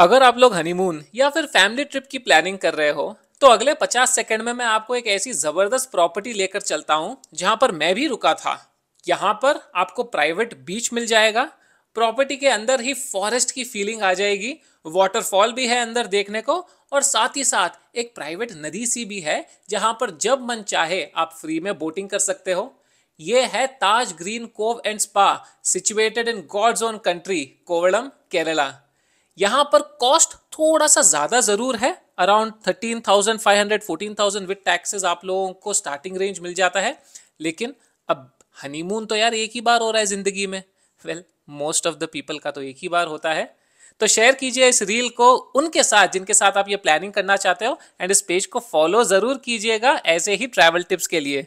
अगर आप लोग हनीमून या फिर फैमिली ट्रिप की प्लानिंग कर रहे हो तो अगले 50 सेकंड में मैं आपको एक ऐसी ज़बरदस्त प्रॉपर्टी लेकर चलता हूँ जहां पर मैं भी रुका था यहाँ पर आपको प्राइवेट बीच मिल जाएगा प्रॉपर्टी के अंदर ही फॉरेस्ट की फीलिंग आ जाएगी वाटरफॉल भी है अंदर देखने को और साथ ही साथ एक प्राइवेट नदी सी भी है जहां पर जब मन चाहे आप फ्री में बोटिंग कर सकते हो ये है Taj green cove and spa situated in God's own country Kovalam Kerala यहां पर कॉस्ट थोड़ा सा ज्यादा जरूर है around thirteen thousand five hundred fourteen thousand with taxes आप लोगों को स्टार्टिंग रेंज मिल जाता है लेकिन अब हनीमून तो यार एक ही बार हो रहा है जिंदगी में well most of the people का तो एक ही बार होता है तो शेयर कीजिए इस रील को उनके साथ जिनके साथ आप ये प्लानिंग करना चाहते हो एंड इस पेज को फॉलो जरूर कीजिएगा ऐसे ही ट्रैवल टिप्स के लिए